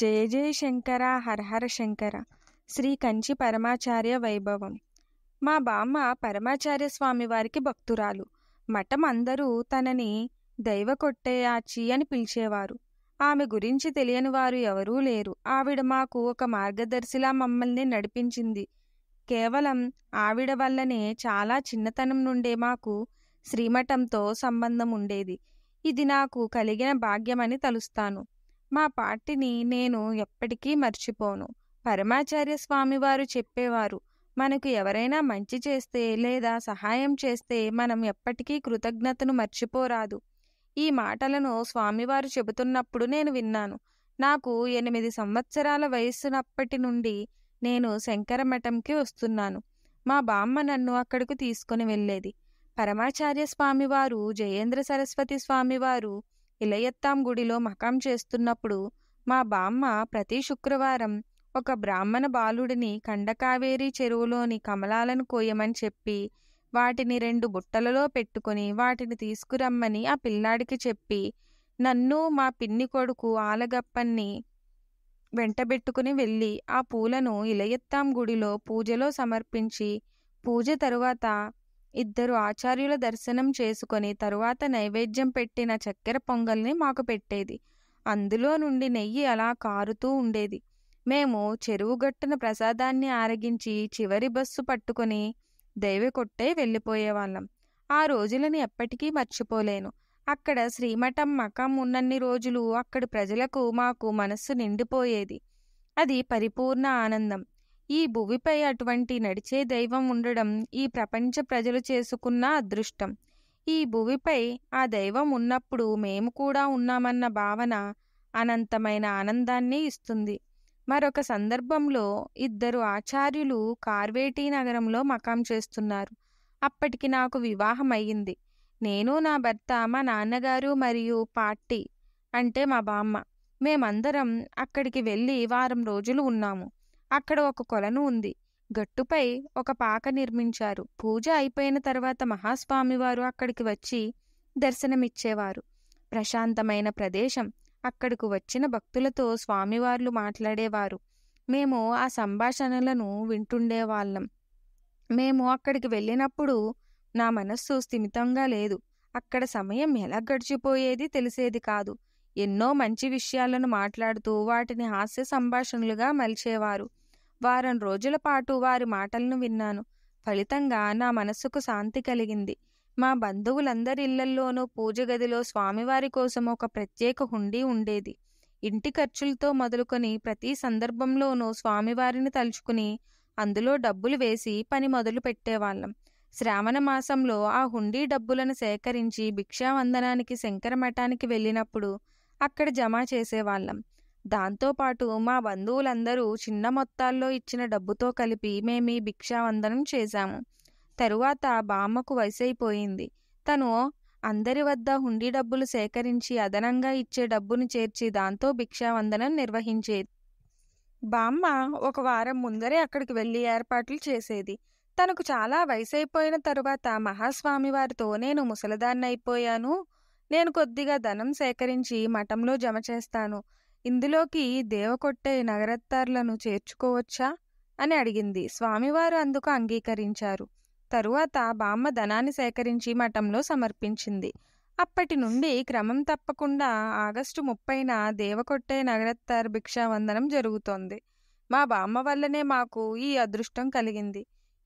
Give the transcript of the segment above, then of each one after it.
జయ జయ శంకర హరహర శంకర శ్రీ కంచి పరమాచార్య వైభవం మా బామ్మ పరమాచార్య స్వామి వారికి భక్తురాలు మఠం అందరూ తనని దైవ కొట్టేయాచి అని పిలిచేవారు ఆమె గురించి తెలియని వారు ఎవరూ లేరు ఆవిడ మాకు ఒక మార్గదర్శిలా మమ్మల్ని నడిపించింది కేవలం ఆవిడ వల్లనే చాలా చిన్నతనం నుండే మాకు శ్రీమఠంతో సంబంధం ఉండేది ఇది నాకు కలిగిన భాగ్యమని తలుస్తాను మా పార్టీని నేను ఎప్పటికీ మర్చిపోను పరమాచార్య స్వామివారు చెప్పేవారు మనకు ఎవరైనా మంచి చేస్తే లేదా సహాయం చేస్తే మనం ఎప్పటికీ కృతజ్ఞతను మర్చిపోరాదు ఈ మాటలను స్వామివారు చెబుతున్నప్పుడు నేను విన్నాను నాకు ఎనిమిది సంవత్సరాల వయస్సునప్పటి నుండి నేను శంకరమఠంకి వస్తున్నాను మా బామ్మ నన్ను అక్కడకు తీసుకుని వెళ్ళేది పరమాచార్య స్వామివారు జయేంద్ర సరస్వతి స్వామివారు ఇలయత్తాం గుడిలో మకాం చేస్తున్నప్పుడు మా బామ్మ ప్రతి శుక్రవారం ఒక బ్రాహ్మణ బాలుడిని కండకావేరి చెరువులోని కమలాలను కోయమని చెప్పి వాటిని రెండు బుట్టలలో పెట్టుకుని వాటిని తీసుకురమ్మని ఆ పిల్లాడికి చెప్పి నన్ను మా పిన్ని కొడుకు ఆలగప్పన్ని వెంటబెట్టుకుని వెళ్ళి ఆ పూలను ఇలయత్తాం గుడిలో పూజలో సమర్పించి పూజ తరువాత ఇద్దరు ఆచార్యుల దర్శనం చేసుకుని తరువాత నైవేద్యం పెట్టిన చక్కెర పొంగల్ని మాకు పెట్టేది అందులో నుండి నెయ్యి అలా కారుతూ ఉండేది మేము చెరువుగట్టున ప్రసాదాన్ని ఆరగించి చివరి బస్సు పట్టుకుని దైవ కొట్టే వెళ్ళిపోయేవాళ్ళం ఆ రోజులను ఎప్పటికీ మర్చిపోలేను అక్కడ శ్రీమఠం మకం ఉన్నన్ని రోజులు అక్కడి ప్రజలకు మాకు మనస్సు నిండిపోయేది అది పరిపూర్ణ ఆనందం ఈ భూమిపై అటువంటి నడిచే దైవం ఉండడం ఈ ప్రపంచ ప్రజలు చేసుకున్న అదృష్టం ఈ భూమిపై ఆ దైవం ఉన్నప్పుడు మేము కూడా ఉన్నామన్న భావన అనంతమైన ఆనందాన్ని ఇస్తుంది మరొక సందర్భంలో ఇద్దరు ఆచార్యులు కార్వేటీ నగరంలో మకాం చేస్తున్నారు అప్పటికి నాకు వివాహం అయ్యింది నేను నా భర్త మా నాన్నగారు మరియు పార్టీ అంటే మా బామ్మ మేమందరం అక్కడికి వెళ్ళి వారం రోజులు ఉన్నాము అక్కడ ఒక కొలను ఉంది గట్టుపై ఒక పాక నిర్మించారు పూజ అయిపోయిన తర్వాత మహాస్వామివారు అక్కడికి వచ్చి దర్శనమిచ్చేవారు ప్రశాంతమైన ప్రదేశం అక్కడికి వచ్చిన భక్తులతో స్వామివార్లు మాట్లాడేవారు మేము ఆ సంభాషణలను వింటుండేవాళ్ళం మేము అక్కడికి వెళ్ళినప్పుడు నా మనస్సు స్థిమితంగా లేదు అక్కడ సమయం ఎలా గడిచిపోయేది తెలిసేది కాదు ఎన్నో మంచి విషయాలను మాట్లాడుతూ వాటిని హాస్య సంభాషణలుగా మలిచేవారు వారం రోజుల పాటు వారి మాటలను విన్నాను ఫలితంగా నా మనస్సుకు శాంతి కలిగింది మా బంధువులందరి ఇళ్లల్లోనూ పూజ గదిలో స్వామివారి కోసం ఒక ప్రత్యేక హుండీ ఉండేది ఇంటి ఖర్చులతో మొదలుకొని ప్రతి సందర్భంలోనూ స్వామివారిని తలుచుకుని అందులో డబ్బులు వేసి పని మొదలు పెట్టేవాళ్ళం శ్రావణ మాసంలో ఆ హుండీ డబ్బులను సేకరించి భిక్షావందనానికి శంకరమఠానికి వెళ్ళినప్పుడు అక్కడ జమ చేసేవాళ్ళం దాంతోపాటు మా బంధువులందరూ చిన్న మొత్తాల్లో ఇచ్చిన డబ్బుతో కలిపి మేమీ భిక్షావందనం చేశాము తరువాత బామ్మకు వయసైపోయింది తను అందరి వద్ద హుండీ డబ్బులు సేకరించి అదనంగా ఇచ్చే డబ్బును చేర్చి దాంతో భిక్షావందనం నిర్వహించేది బామ్మ ఒక వారం ముందరే అక్కడికి వెళ్ళి ఏర్పాట్లు చేసేది తనకు చాలా వయసైపోయిన తరువాత మహాస్వామి వారితో నేను ముసలదాన్నైపోయాను నేను కొద్దిగా ధనం సేకరించి మఠంలో జమ చేస్తాను ఇందులోకి దేవకొట్టై నగరత్తార్లను చేర్చుకోవచ్చా అని అడిగింది స్వామివారు అందుకు అంగీకరించారు తరువాత బామ్మ ధనాన్ని సేకరించి మఠంలో సమర్పించింది అప్పటి నుండి క్రమం తప్పకుండా ఆగస్టు ముప్పైన దేవకొట్టే నగరత్తార్ భిక్షావందనం జరుగుతోంది మా బామ్మ వల్లనే మాకు ఈ అదృష్టం కలిగింది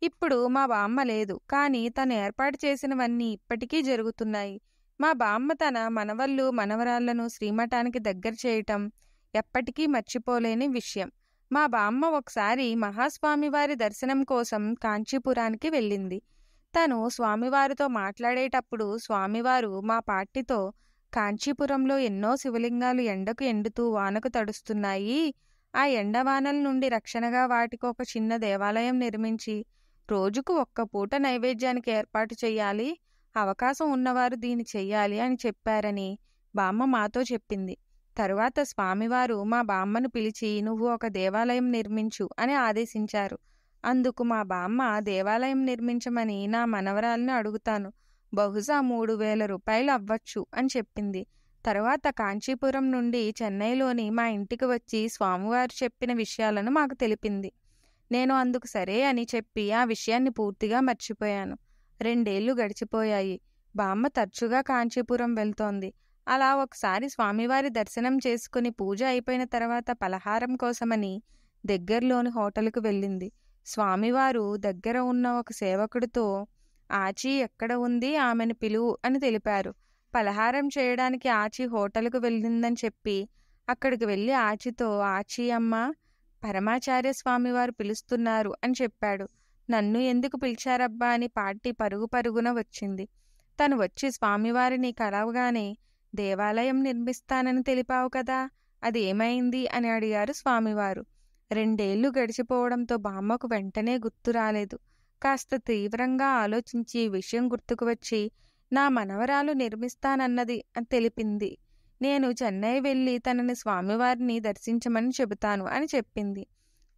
ఇప్పుడు మా బామ్మ లేదు కానీ తను ఏర్పాటు చేసినవన్నీ ఇప్పటికీ జరుగుతున్నాయి మా బామ్మ తన మనవళ్ళు మనవరాళ్లను శ్రీమఠానికి దగ్గర చేయటం ఎప్పటికీ మర్చిపోలేని విషయం మా బామ్మ ఒకసారి మహాస్వామివారి దర్శనం కోసం కాంచీపురానికి వెళ్ళింది తను స్వామివారితో మాట్లాడేటప్పుడు స్వామివారు మా పార్టీతో కాంచీపురంలో ఎన్నో శివలింగాలు ఎండకు ఎండుతూ వానకు తడుస్తున్నాయి ఆ ఎండవానల నుండి రక్షణగా వాటికి ఒక చిన్న దేవాలయం నిర్మించి రోజుకు ఒక్క పూట నైవేద్యానికి ఏర్పాటు చేయాలి అవకాశం ఉన్నవారు దీని చెయ్యాలి అని చెప్పారని బామ్మ మాతో చెప్పింది తరువాత స్వామివారు మా బామ్మను పిలిచి నువ్వు ఒక దేవాలయం నిర్మించు అని ఆదేశించారు అందుకు మా బామ్మ దేవాలయం నిర్మించమని నా మనవరాలను అడుగుతాను బహుశా మూడు వేల రూపాయలు అవ్వచ్చు అని చెప్పింది తరువాత కాంచీపురం నుండి చెన్నైలోని మా ఇంటికి వచ్చి స్వామివారు చెప్పిన విషయాలను మాకు తెలిపింది నేను అందుకు సరే అని చెప్పి ఆ విషయాన్ని పూర్తిగా మర్చిపోయాను రెండేళ్లు గడిచిపోయాయి బామ్మ తరచుగా కాంచీపురం వెళ్తోంది అలా ఒకసారి స్వామివారి దర్శనం చేసుకుని పూజ అయిపోయిన తర్వాత పలహారం కోసమని దగ్గర్లోని హోటల్కు వెళ్ళింది స్వామివారు దగ్గర ఉన్న ఒక సేవకుడితో ఆచీ ఎక్కడ ఉంది ఆమెను పిలువు అని తెలిపారు పలహారం చేయడానికి ఆచీ హోటల్కు వెళ్ళిందని చెప్పి అక్కడికి వెళ్ళి ఆచితో ఆచీ అమ్మ పరమాచార్య స్వామివారు పిలుస్తున్నారు అని చెప్పాడు నన్ను ఎందుకు పిలిచారబ్బా అని పార్టీ పరుగు పరుగున వచ్చింది తను వచ్చి స్వామివారిని కలవగానే దేవాలయం నిర్మిస్తానని తెలిపావు కదా అది ఏమైంది అని అడిగారు స్వామివారు రెండేళ్లు గడిచిపోవడంతో బామ్మకు వెంటనే గుర్తు రాలేదు కాస్త తీవ్రంగా ఆలోచించి విషయం గుర్తుకు వచ్చి నా మనవరాలు నిర్మిస్తానన్నది అని తెలిపింది నేను చెన్నై వెళ్ళి తనని స్వామివారిని దర్శించమని చెబుతాను అని చెప్పింది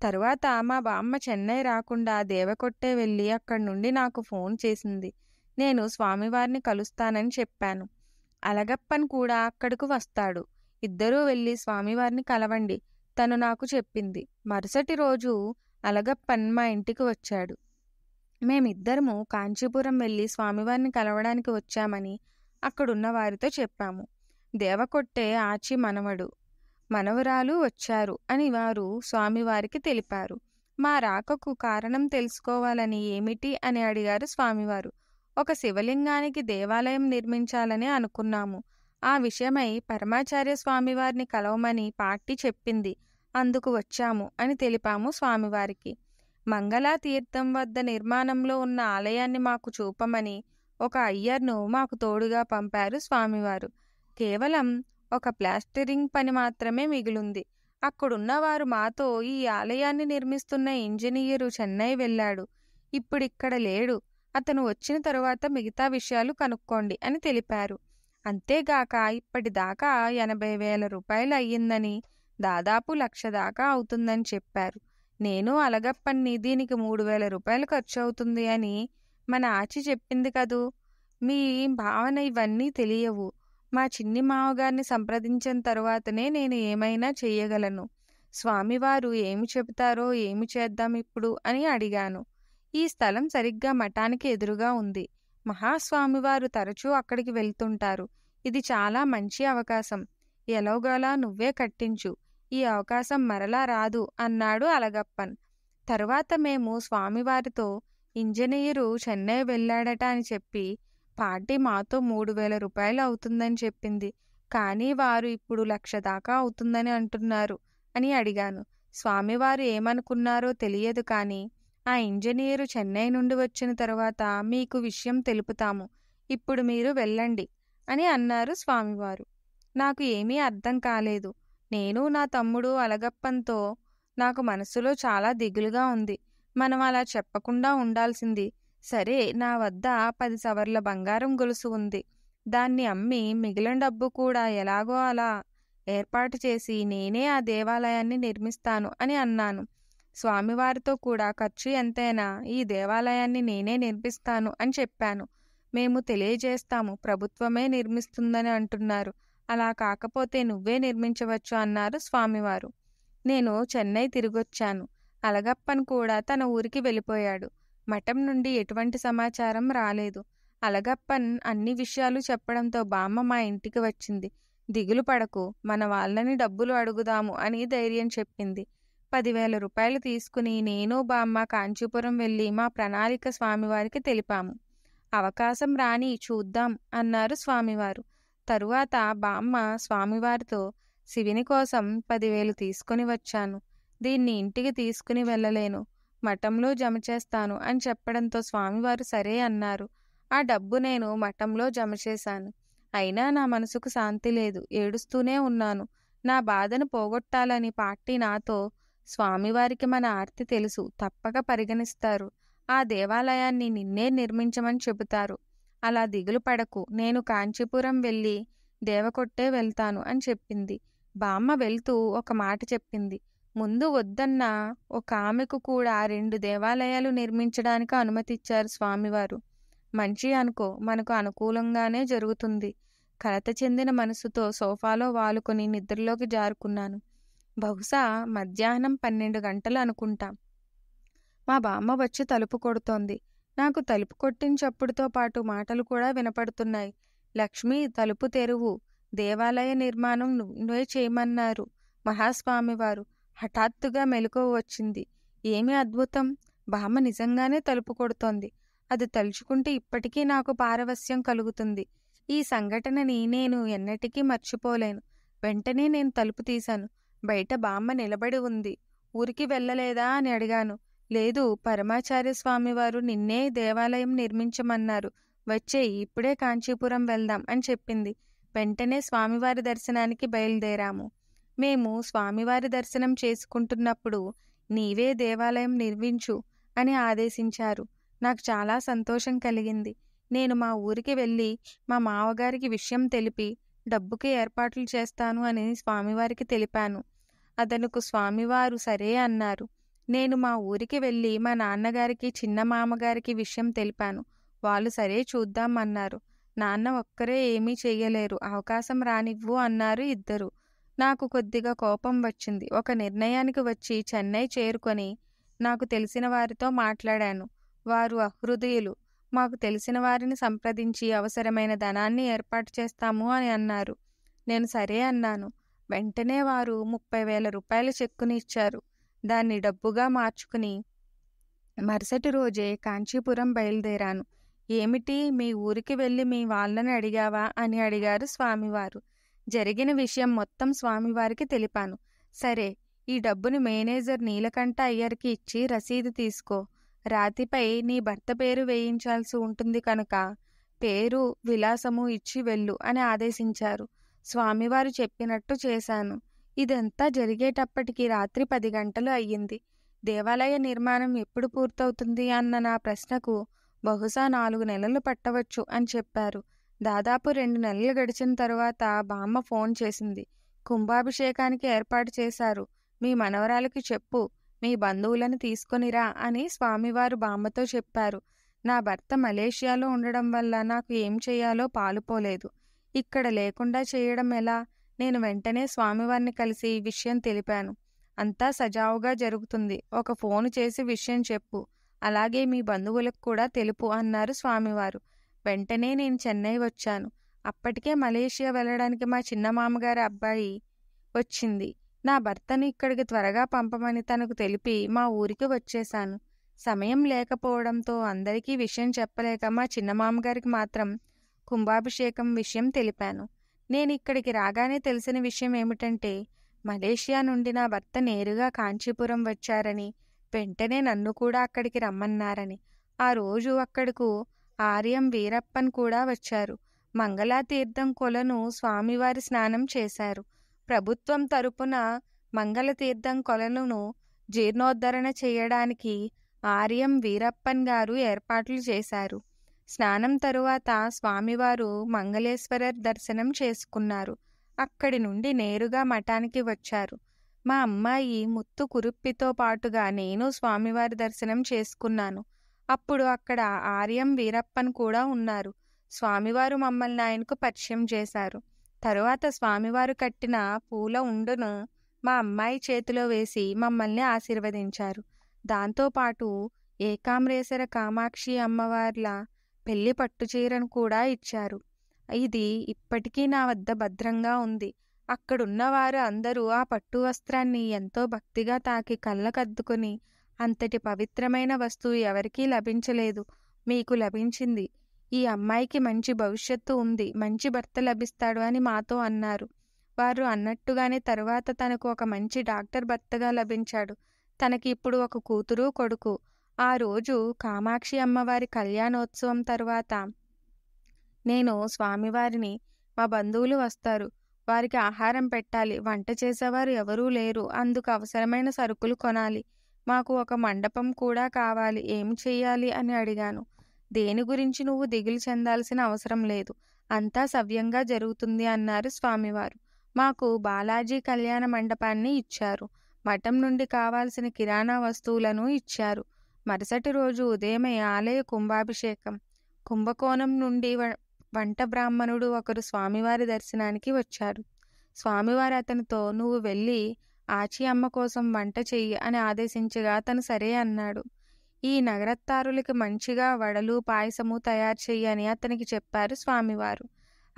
తరువాత మా బామ్మ చెన్నై రాకుండా దేవకొట్టే వెళ్ళి అక్కడి నుండి నాకు ఫోన్ చేసింది నేను స్వామివారిని కలుస్తానని చెప్పాను అలగప్పన్ కూడా అక్కడకు వస్తాడు ఇద్దరూ వెళ్ళి స్వామివారిని కలవండి తను నాకు చెప్పింది మరుసటి రోజు అలగప్పన్ మా ఇంటికి వచ్చాడు మేమిద్దరము కాంచీపురం వెళ్ళి స్వామివారిని కలవడానికి వచ్చామని అక్కడున్న వారితో చెప్పాము దేవకొట్టే ఆచి మనవడు మనవరాలు వచ్చారు అని వారు స్వామివారికి తెలిపారు మా రాకకు కారణం తెలుసుకోవాలని ఏమిటి అని అడిగారు స్వామివారు ఒక శివలింగానికి దేవాలయం నిర్మించాలని అనుకున్నాము ఆ విషయమై పరమాచార్య స్వామివారిని కలవమని పార్టీ చెప్పింది అందుకు వచ్చాము అని తెలిపాము స్వామివారికి మంగళా తీర్థం వద్ద నిర్మాణంలో ఉన్న ఆలయాన్ని మాకు చూపమని ఒక అయ్యర్ను మాకు తోడుగా పంపారు స్వామివారు కేవలం ఒక ప్లాస్టరింగ్ పని మాత్రమే మిగిలింది అక్కడున్నవారు మాతో ఈ ఆలయాన్ని నిర్మిస్తున్న ఇంజనీరు చెన్నై వెళ్ళాడు ఇప్పుడిక్కడ లేడు అతను వచ్చిన తరువాత మిగతా విషయాలు కనుక్కోండి అని తెలిపారు అంతేగాక ఇప్పటిదాకా ఎనభై వేల రూపాయలు అయ్యిందని దాదాపు లక్ష దాకా అవుతుందని చెప్పారు నేను అలగప్పని దీనికి మూడు వేల రూపాయలు ఖర్చు అవుతుంది అని మన ఆచి చెప్పింది కదూ మీ భావన ఇవన్నీ తెలియవు మా చిన్ని మావగారిని సంప్రదించిన తరువాతనే నేను ఏమైనా చెయ్యగలను స్వామివారు ఏమి చెబుతారో ఏమి చేద్దాం ఇప్పుడు అని అడిగాను ఈ స్థలం సరిగ్గా మఠానికి ఎదురుగా ఉంది మహాస్వామివారు తరచూ అక్కడికి వెళ్తుంటారు ఇది చాలా మంచి అవకాశం ఎలాగోలా నువ్వే కట్టించు ఈ అవకాశం మరలా రాదు అన్నాడు అలగప్పన్ తరువాత మేము స్వామివారితో ఇంజనీరు చెన్నై వెళ్ళాడట అని చెప్పి పార్టీ మాతో మూడు వేల రూపాయలు అవుతుందని చెప్పింది కానీ వారు ఇప్పుడు లక్ష దాకా అవుతుందని అంటున్నారు అని అడిగాను స్వామివారు ఏమనుకున్నారో తెలియదు కానీ ఆ ఇంజనీరు చెన్నై నుండి వచ్చిన తర్వాత మీకు విషయం తెలుపుతాము ఇప్పుడు మీరు వెళ్ళండి అని అన్నారు స్వామివారు నాకు ఏమీ అర్థం కాలేదు నేను నా తమ్ముడు అలగప్పంతో నాకు మనసులో చాలా దిగులుగా ఉంది మనం అలా చెప్పకుండా ఉండాల్సింది సరే నా వద్ద పది సవర్ల బంగారం గొలుసు ఉంది దాన్ని అమ్మి మిగిలిన డబ్బు కూడా ఎలాగో అలా ఏర్పాటు చేసి నేనే ఆ దేవాలయాన్ని నిర్మిస్తాను అని అన్నాను స్వామివారితో కూడా ఖర్చు ఎంతైనా ఈ దేవాలయాన్ని నేనే నిర్మిస్తాను అని చెప్పాను మేము తెలియజేస్తాము ప్రభుత్వమే నిర్మిస్తుందని అంటున్నారు అలా కాకపోతే నువ్వే నిర్మించవచ్చు అన్నారు స్వామివారు నేను చెన్నై తిరిగొచ్చాను అలగప్పన్ కూడా తన ఊరికి వెళ్ళిపోయాడు మఠం నుండి ఎటువంటి సమాచారం రాలేదు అలగప్పన్ అన్ని విషయాలు చెప్పడంతో బామ్మ మా ఇంటికి వచ్చింది దిగులు పడకు మన వాళ్ళని డబ్బులు అడుగుదాము అని ధైర్యం చెప్పింది పదివేల రూపాయలు తీసుకుని నేను బామ్మ కాంచీపురం వెళ్ళి మా ప్రణాళిక స్వామివారికి తెలిపాము అవకాశం రాని చూద్దాం అన్నారు స్వామివారు తరువాత బామ్మ స్వామివారితో శివిని కోసం పదివేలు తీసుకుని వచ్చాను దీన్ని ఇంటికి తీసుకుని వెళ్ళలేను మఠంలో జమ చేస్తాను అని చెప్పడంతో స్వామివారు సరే అన్నారు ఆ డబ్బు నేను మఠంలో జమ చేశాను అయినా నా మనసుకు శాంతి లేదు ఏడుస్తూనే ఉన్నాను నా బాధను పోగొట్టాలని పార్టీ నాతో స్వామివారికి మన ఆర్తి తెలుసు తప్పక పరిగణిస్తారు ఆ దేవాలయాన్ని నిన్నే నిర్మించమని చెబుతారు అలా దిగులు పడకు నేను కాంచీపురం వెళ్ళి దేవకొట్టే వెళ్తాను అని చెప్పింది బామ్మ వెళ్తూ ఒక మాట చెప్పింది ముందు వద్దన్న ఒక ఆమెకు కూడా రెండు దేవాలయాలు నిర్మించడానికి అనుమతిచ్చారు స్వామివారు మంచి అనుకో మనకు అనుకూలంగానే జరుగుతుంది కలత చెందిన మనసుతో సోఫాలో వాలుకొని నిద్రలోకి జారుకున్నాను బహుశా మధ్యాహ్నం పన్నెండు గంటలు అనుకుంటా మా బామ్మ వచ్చి తలుపు కొడుతోంది నాకు తలుపు కొట్టించప్పుడుతో పాటు మాటలు కూడా వినపడుతున్నాయి లక్ష్మి తలుపు తెరువు దేవాలయ నిర్మాణం నువ్వే చేయమన్నారు మహాస్వామివారు హఠాత్తుగా మెలకువ వచ్చింది ఏమి అద్భుతం బామ్మ నిజంగానే తలుపు కొడుతోంది అది తలుచుకుంటే ఇప్పటికీ నాకు పారవస్యం కలుగుతుంది ఈ సంఘటనని నేను ఎన్నటికీ మర్చిపోలేను వెంటనే నేను తలుపు తీశాను బయట బామ్మ నిలబడి ఉంది ఊరికి వెళ్ళలేదా అని అడిగాను లేదు పరమాచార్య స్వామివారు నిన్నే దేవాలయం నిర్మించమన్నారు వచ్చే ఇప్పుడే కాంచీపురం వెళ్దాం అని చెప్పింది వెంటనే స్వామివారి దర్శనానికి బయలుదేరాము మేము స్వామివారి దర్శనం చేసుకుంటున్నప్పుడు నీవే దేవాలయం నిర్మించు అని ఆదేశించారు నాకు చాలా సంతోషం కలిగింది నేను మా ఊరికి వెళ్ళి మా మావగారికి విషయం తెలిపి డబ్బుకి ఏర్పాట్లు చేస్తాను అని స్వామివారికి తెలిపాను అతనుకు స్వామివారు సరే అన్నారు నేను మా ఊరికి వెళ్ళి మా నాన్నగారికి చిన్న మామగారికి విషయం తెలిపాను వాళ్ళు సరే చూద్దాం అన్నారు నాన్న ఒక్కరే ఏమీ చేయలేరు అవకాశం రానివ్వు అన్నారు ఇద్దరు నాకు కొద్దిగా కోపం వచ్చింది ఒక నిర్ణయానికి వచ్చి చెన్నై చేరుకొని నాకు తెలిసిన వారితో మాట్లాడాను వారు అహృదయులు మాకు తెలిసిన వారిని సంప్రదించి అవసరమైన ధనాన్ని ఏర్పాటు చేస్తాము అని అన్నారు నేను సరే అన్నాను వెంటనే వారు ముప్పై వేల రూపాయల చెక్కుని ఇచ్చారు దాన్ని డబ్బుగా మార్చుకుని మరుసటి రోజే కాంచీపురం బయలుదేరాను ఏమిటి మీ ఊరికి వెళ్ళి మీ వాళ్ళని అడిగావా అని అడిగారు స్వామివారు జరిగిన విషయం మొత్తం స్వామివారికి తెలిపాను సరే ఈ డబ్బుని మేనేజర్ నీలకంఠ అయ్యర్కి ఇచ్చి రసీదు తీసుకో రాతిపై నీ భర్త పేరు వేయించాల్సి ఉంటుంది కనుక పేరు విలాసము ఇచ్చి వెళ్ళు అని ఆదేశించారు స్వామివారు చెప్పినట్టు చేశాను ఇదంతా జరిగేటప్పటికి రాత్రి పది గంటలు అయ్యింది దేవాలయ నిర్మాణం ఎప్పుడు పూర్తవుతుంది అన్న నా ప్రశ్నకు బహుశా నాలుగు నెలలు పట్టవచ్చు అని చెప్పారు దాదాపు రెండు నెలలు గడిచిన తరువాత బామ్మ ఫోన్ చేసింది కుంభాభిషేకానికి ఏర్పాటు చేశారు మీ మనవరాలకి చెప్పు మీ బంధువులను తీసుకొనిరా అని స్వామివారు బామ్మతో చెప్పారు నా భర్త మలేషియాలో ఉండడం వల్ల నాకు ఏం చేయాలో పాలుపోలేదు ఇక్కడ లేకుండా చేయడం ఎలా నేను వెంటనే స్వామివారిని కలిసి విషయం తెలిపాను అంతా సజావుగా జరుగుతుంది ఒక ఫోను చేసి విషయం చెప్పు అలాగే మీ బంధువులకు కూడా తెలుపు అన్నారు స్వామివారు వెంటనే నేను చెన్నై వచ్చాను అప్పటికే మలేషియా వెళ్ళడానికి మా చిన్న మామగారి అబ్బాయి వచ్చింది నా భర్తను ఇక్కడికి త్వరగా పంపమని తనకు తెలిపి మా ఊరికి వచ్చేశాను సమయం లేకపోవడంతో అందరికీ విషయం చెప్పలేక మా చిన్న మామగారికి మాత్రం కుంభాభిషేకం విషయం తెలిపాను నేను ఇక్కడికి రాగానే తెలిసిన విషయం ఏమిటంటే మలేషియా నుండి నా భర్త నేరుగా కాంచీపురం వచ్చారని వెంటనే నన్ను కూడా అక్కడికి రమ్మన్నారని ఆ రోజు అక్కడకు ఆర్యం వీరప్పన్ కూడా వచ్చారు మంగళాతీర్థం కొలను స్వామివారి స్నానం చేశారు ప్రభుత్వం తరపున మంగళతీర్థం కొలను జీర్ణోద్ధరణ చేయడానికి ఆర్యం వీరప్పన్ గారు ఏర్పాట్లు చేశారు స్నానం తరువాత స్వామివారు మంగళేశ్వరర్ దర్శనం చేసుకున్నారు అక్కడి నుండి నేరుగా మఠానికి వచ్చారు మా అమ్మాయి ముత్తు కురుప్పితో పాటుగా నేను స్వామివారి దర్శనం చేసుకున్నాను అప్పుడు అక్కడ ఆర్యం వీరప్పన్ కూడా ఉన్నారు స్వామివారు మమ్మల్ని ఆయనకు పరిచయం చేశారు తరువాత స్వామివారు కట్టిన పూల ఉండును మా అమ్మాయి చేతిలో వేసి మమ్మల్ని ఆశీర్వదించారు దాంతోపాటు ఏకామ్రేశ్వర కామాక్షి అమ్మవార్ల పెళ్లి పట్టుచీరను కూడా ఇచ్చారు ఇది ఇప్పటికీ నా వద్ద భద్రంగా ఉంది అక్కడున్నవారు అందరూ ఆ పట్టు వస్త్రాన్ని ఎంతో భక్తిగా తాకి కళ్ళకద్దుకుని అంతటి పవిత్రమైన వస్తువు ఎవరికీ లభించలేదు మీకు లభించింది ఈ అమ్మాయికి మంచి భవిష్యత్తు ఉంది మంచి భర్త లభిస్తాడు అని మాతో అన్నారు వారు అన్నట్టుగానే తరువాత తనకు ఒక మంచి డాక్టర్ భర్తగా లభించాడు తనకి ఇప్పుడు ఒక కూతురు కొడుకు ఆ రోజు కామాక్షి అమ్మవారి కళ్యాణోత్సవం తరువాత నేను స్వామివారిని మా బంధువులు వస్తారు వారికి ఆహారం పెట్టాలి వంట చేసేవారు ఎవరూ లేరు అందుకు అవసరమైన సరుకులు కొనాలి మాకు ఒక మండపం కూడా కావాలి ఏం చెయ్యాలి అని అడిగాను దేని గురించి నువ్వు దిగులు చెందాల్సిన అవసరం లేదు అంతా సవ్యంగా జరుగుతుంది అన్నారు స్వామివారు మాకు బాలాజీ కళ్యాణ మండపాన్ని ఇచ్చారు మఠం నుండి కావాల్సిన కిరాణా వస్తువులను ఇచ్చారు మరుసటి రోజు ఉదయమే ఆలయ కుంభాభిషేకం కుంభకోణం నుండి వంట బ్రాహ్మణుడు ఒకరు స్వామివారి దర్శనానికి వచ్చారు స్వామివారు అతనితో నువ్వు వెళ్ళి ఆచి అమ్మ కోసం వంట చెయ్యి అని ఆదేశించగా తను సరే అన్నాడు ఈ నగరత్తారులకి మంచిగా వడలు పాయసము తయారు చెయ్యి అని అతనికి చెప్పారు స్వామివారు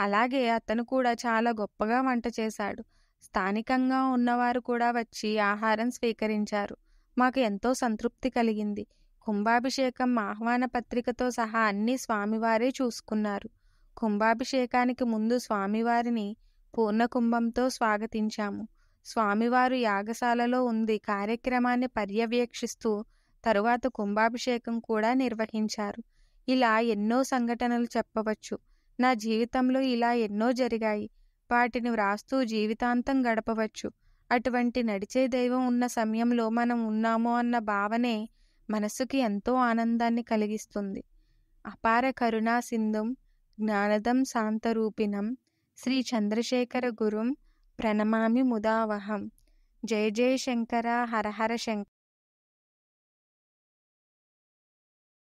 అలాగే అతను కూడా చాలా గొప్పగా వంట చేశాడు స్థానికంగా ఉన్నవారు కూడా వచ్చి ఆహారం స్వీకరించారు మాకు ఎంతో సంతృప్తి కలిగింది కుంభాభిషేకం ఆహ్వాన పత్రికతో సహా అన్ని స్వామివారే చూసుకున్నారు కుంభాభిషేకానికి ముందు స్వామివారిని పూర్ణకుంభంతో స్వాగతించాము స్వామివారు యాగశాలలో ఉంది కార్యక్రమాన్ని పర్యవేక్షిస్తూ తరువాత కుంభాభిషేకం కూడా నిర్వహించారు ఇలా ఎన్నో సంఘటనలు చెప్పవచ్చు నా జీవితంలో ఇలా ఎన్నో జరిగాయి వాటిని వ్రాస్తూ జీవితాంతం గడపవచ్చు అటువంటి నడిచే దైవం ఉన్న సమయంలో మనం ఉన్నామో అన్న భావనే మనసుకి ఎంతో ఆనందాన్ని కలిగిస్తుంది అపార కరుణా సింధుం జ్ఞానదం శాంతరూపిణం శ్రీ చంద్రశేఖర గురుం ప్రణమామి ముదావహం జయ జయ శంకర హర హర శంకర